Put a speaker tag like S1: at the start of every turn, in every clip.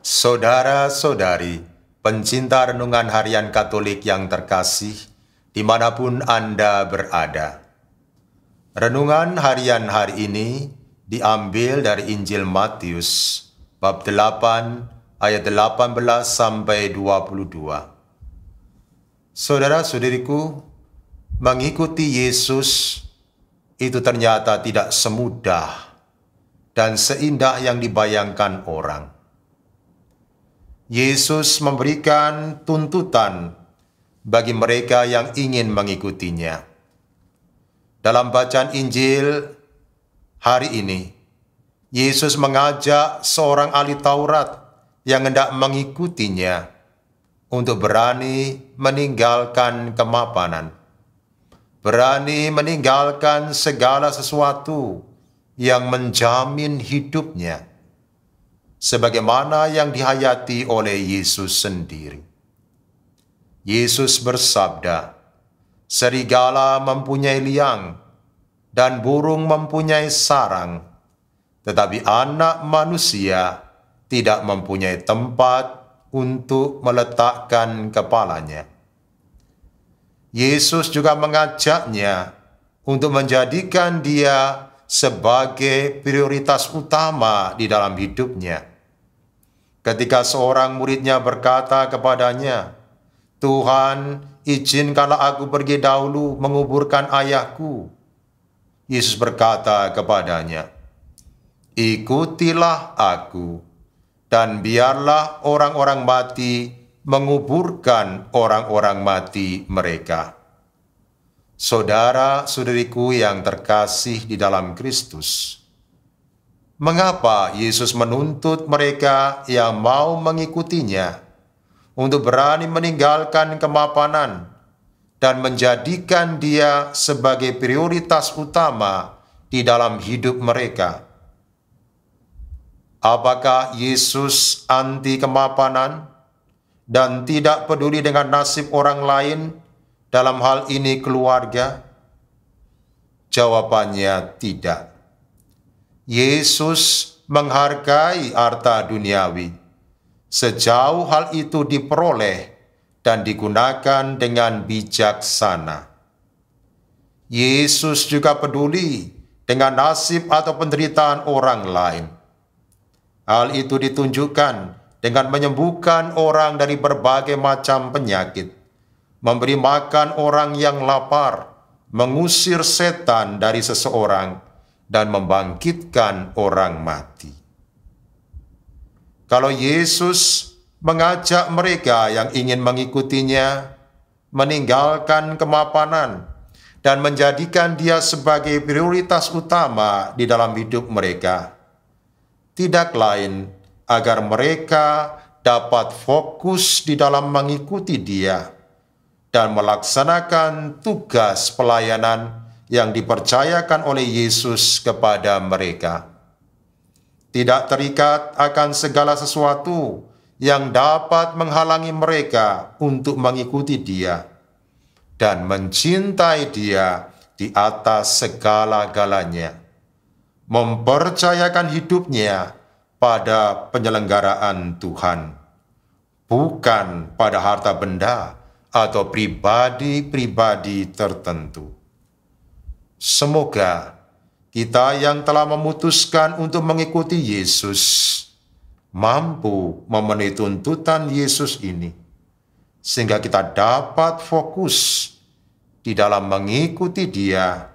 S1: Saudara-saudari, pencinta renungan harian Katolik yang terkasih, dimanapun Anda berada. Renungan harian hari ini diambil dari Injil Matius, bab 8, ayat 18 sampai 22. Saudara-saudariku, mengikuti Yesus itu ternyata tidak semudah dan seindah yang dibayangkan orang Yesus memberikan tuntutan bagi mereka yang ingin mengikutinya. Dalam bacaan Injil hari ini, Yesus mengajak seorang ahli Taurat yang hendak mengikutinya untuk berani meninggalkan kemapanan, berani meninggalkan segala sesuatu yang menjamin hidupnya sebagaimana yang dihayati oleh Yesus sendiri. Yesus bersabda, "Serigala mempunyai liang dan burung mempunyai sarang, tetapi anak manusia tidak mempunyai tempat untuk meletakkan kepalanya." Yesus juga mengajaknya untuk menjadikan dia sebagai prioritas utama di dalam hidupnya Ketika seorang muridnya berkata kepadanya, Tuhan, izinkanlah aku pergi dahulu menguburkan ayahku. Yesus berkata kepadanya, Ikutilah aku, dan biarlah orang-orang mati menguburkan orang-orang mati mereka. Saudara-saudariku yang terkasih di dalam Kristus, Mengapa Yesus menuntut mereka yang mau mengikutinya untuk berani meninggalkan kemapanan dan menjadikan dia sebagai prioritas utama di dalam hidup mereka? Apakah Yesus anti kemapanan dan tidak peduli dengan nasib orang lain dalam hal ini keluarga? Jawabannya tidak. Yesus menghargai harta duniawi. Sejauh hal itu diperoleh dan digunakan dengan bijaksana. Yesus juga peduli dengan nasib atau penderitaan orang lain. Hal itu ditunjukkan dengan menyembuhkan orang dari berbagai macam penyakit, memberi makan orang yang lapar, mengusir setan dari seseorang, dan membangkitkan orang mati. Kalau Yesus mengajak mereka yang ingin mengikutinya meninggalkan kemapanan dan menjadikan dia sebagai prioritas utama di dalam hidup mereka, tidak lain agar mereka dapat fokus di dalam mengikuti Dia dan melaksanakan tugas pelayanan yang dipercayakan oleh Yesus kepada mereka. Tidak terikat akan segala sesuatu yang dapat menghalangi mereka untuk mengikuti Dia dan mencintai Dia di atas segala-galanya, mempercayakan hidupnya pada penyelenggaraan Tuhan, bukan pada harta benda atau pribadi-pribadi tertentu. Semoga kita yang telah memutuskan untuk mengikuti Yesus mampu memenuhi tuntutan Yesus ini, sehingga kita dapat fokus di dalam mengikuti Dia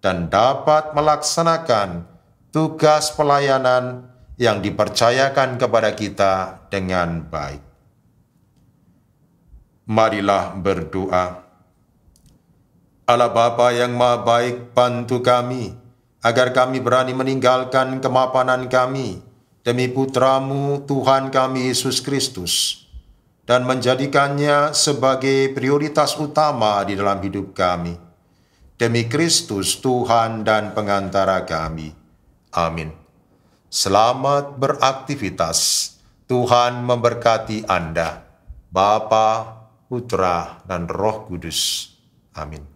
S1: dan dapat melaksanakan tugas pelayanan yang dipercayakan kepada kita dengan baik. Marilah berdoa. Allah Bapa yang Maha Baik, bantu kami, agar kami berani meninggalkan kemapanan kami, demi putramu Tuhan kami Yesus Kristus, dan menjadikannya sebagai prioritas utama di dalam hidup kami. Demi Kristus Tuhan dan pengantara kami. Amin. Selamat beraktivitas. Tuhan memberkati Anda. Bapa, Putra, dan Roh Kudus. Amin.